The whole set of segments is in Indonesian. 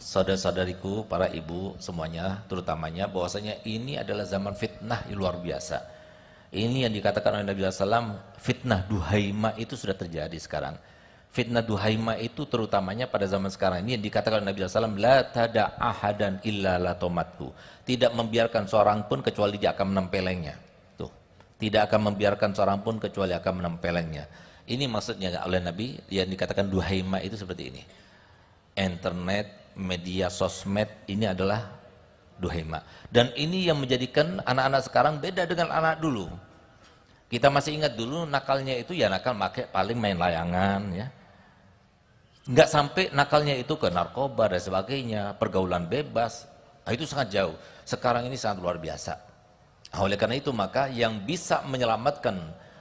saudara-saudariku, para ibu semuanya, terutamanya bahwasanya ini adalah zaman fitnah yang luar biasa. Ini yang dikatakan oleh Nabi SAW, fitnah duhaima itu sudah terjadi sekarang. Fitnah duhaima itu terutamanya pada zaman sekarang ini yang dikatakan oleh Nabi SAW, la tada ahadan illa tomatku. Tidak membiarkan seorang pun kecuali dia akan menempelengnya. Tuh. Tidak akan membiarkan seorang pun kecuali akan menempelengnya. Ini maksudnya oleh Nabi yang dikatakan duhaima itu seperti ini. Internet, media sosmed ini adalah duhema. Dan ini yang menjadikan anak-anak sekarang beda dengan anak dulu. Kita masih ingat dulu nakalnya itu ya nakal pakai paling main layangan ya. Nggak sampai nakalnya itu ke narkoba dan sebagainya, pergaulan bebas. Nah, itu sangat jauh. Sekarang ini sangat luar biasa. Nah, oleh karena itu maka yang bisa menyelamatkan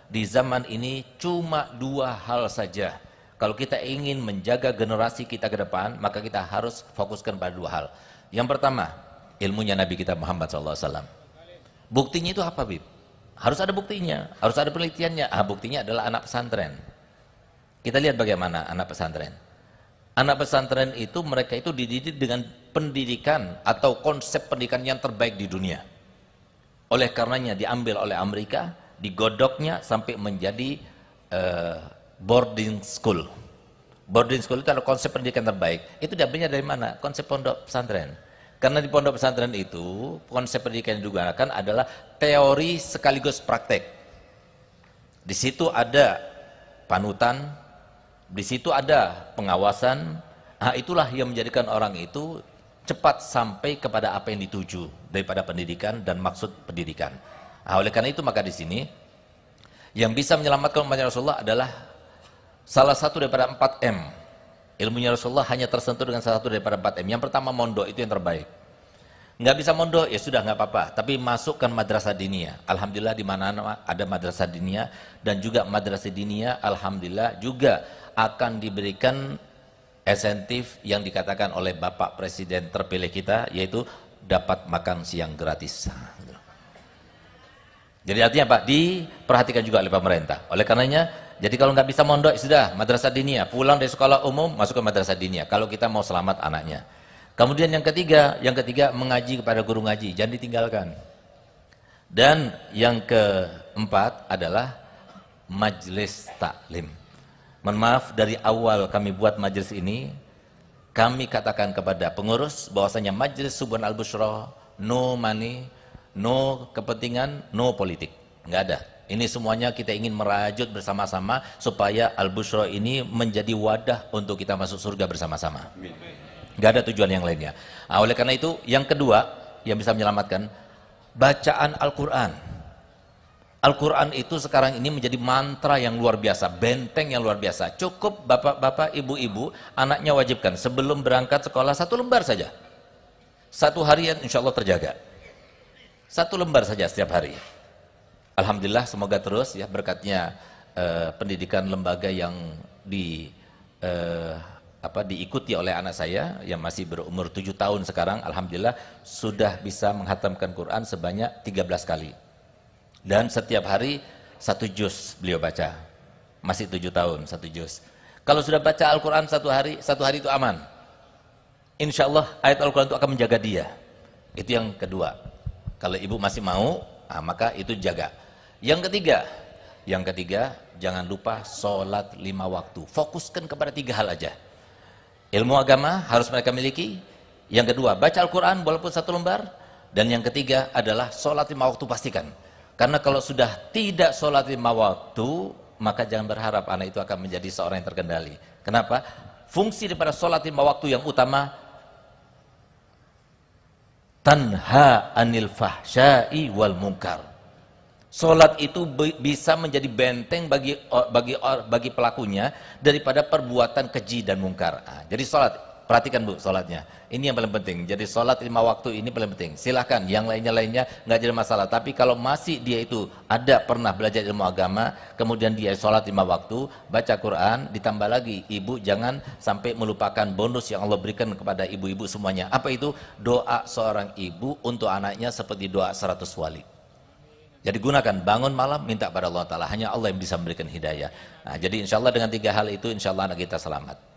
di zaman ini cuma dua hal saja. Kalau kita ingin menjaga generasi kita ke depan, maka kita harus fokuskan pada dua hal. Yang pertama, ilmunya Nabi kita Muhammad SAW. Buktinya itu apa, Bib? Harus ada buktinya, harus ada penelitiannya. Ah, buktinya adalah anak pesantren. Kita lihat bagaimana anak pesantren. Anak pesantren itu mereka itu dididik dengan pendidikan atau konsep pendidikan yang terbaik di dunia. Oleh karenanya diambil oleh Amerika, digodoknya sampai menjadi uh, boarding school. Boarding school itu adalah konsep pendidikan terbaik. Itu dapatnya dari mana? Konsep pondok pesantren. Karena di pondok pesantren itu konsep pendidikan yang digunakan adalah teori sekaligus praktek. Di situ ada panutan, di situ ada pengawasan. Nah, itulah yang menjadikan orang itu cepat sampai kepada apa yang dituju daripada pendidikan dan maksud pendidikan. Nah, oleh karena itu maka di sini yang bisa menyelamatkan umatnya Rasulullah adalah salah satu daripada empat m Ilmunya Rasulullah hanya tersentuh dengan salah satu daripada empat m Yang pertama mondok itu yang terbaik. Nggak bisa mondok, ya sudah nggak apa-apa. Tapi masukkan madrasah dinia. Alhamdulillah di mana ada madrasah dinia dan juga madrasah dinia, alhamdulillah juga akan diberikan esentif yang dikatakan oleh Bapak Presiden terpilih kita yaitu dapat makan siang gratis. Jadi artinya Pak Diperhatikan juga oleh pemerintah. Oleh karenanya jadi kalau nggak bisa mondok, sudah madrasah dinia. Pulang dari sekolah umum, masuk ke madrasah dinia. Kalau kita mau selamat anaknya. Kemudian yang ketiga, yang ketiga mengaji kepada guru ngaji, jangan ditinggalkan. Dan yang keempat adalah majelis taklim. Mohon maaf dari awal kami buat majelis ini, kami katakan kepada pengurus bahwasanya majelis Subhan al Bushro no money, no kepentingan, no politik, nggak ada. Ini semuanya kita ingin merajut bersama-sama supaya al Busro ini menjadi wadah untuk kita masuk surga bersama-sama. Gak ada tujuan yang lainnya. Nah, oleh karena itu, yang kedua yang bisa menyelamatkan, bacaan Al-Quran. Al-Quran itu sekarang ini menjadi mantra yang luar biasa, benteng yang luar biasa. Cukup bapak-bapak, ibu-ibu, anaknya wajibkan sebelum berangkat sekolah satu lembar saja. Satu harian insya Allah terjaga. Satu lembar saja setiap hari. Alhamdulillah semoga terus ya berkatnya eh, pendidikan lembaga yang di eh, apa diikuti oleh anak saya yang masih berumur tujuh tahun sekarang alhamdulillah sudah bisa menghatamkan Quran sebanyak 13 kali. Dan setiap hari satu juz beliau baca. Masih tujuh tahun satu juz. Kalau sudah baca Al-Qur'an satu hari, satu hari itu aman. Insya Allah ayat Al-Qur'an itu akan menjaga dia. Itu yang kedua. Kalau ibu masih mau, nah maka itu jaga. Yang ketiga, yang ketiga, jangan lupa sholat lima waktu. Fokuskan kepada tiga hal aja. Ilmu agama harus mereka miliki. Yang kedua, baca Al-Quran walaupun satu lembar. Dan yang ketiga adalah sholat lima waktu pastikan. Karena kalau sudah tidak sholat lima waktu, maka jangan berharap anak itu akan menjadi seorang yang terkendali. Kenapa? Fungsi daripada sholat lima waktu yang utama, tanha anil fahsyai wal mungkar. Sholat itu bisa menjadi benteng bagi eh, bagi bagi pelakunya daripada perbuatan keji dan mungkar. Nah, jadi sholat perhatikan bu sholatnya Ini yang paling penting. Jadi sholat lima waktu ini paling penting. Silahkan yang lainnya lainnya nggak jadi masalah. Tapi kalau masih dia itu ada pernah belajar ilmu agama, kemudian dia sholat lima waktu, baca Quran, ditambah lagi ibu jangan sampai melupakan bonus yang Allah berikan kepada ibu-ibu semuanya. Apa itu doa seorang ibu untuk anaknya seperti doa seratus wali. Jadi gunakan bangun malam minta pada Allah Taala hanya Allah yang bisa memberikan hidayah. Nah, jadi insya Allah dengan tiga hal itu insya Allah anak kita selamat.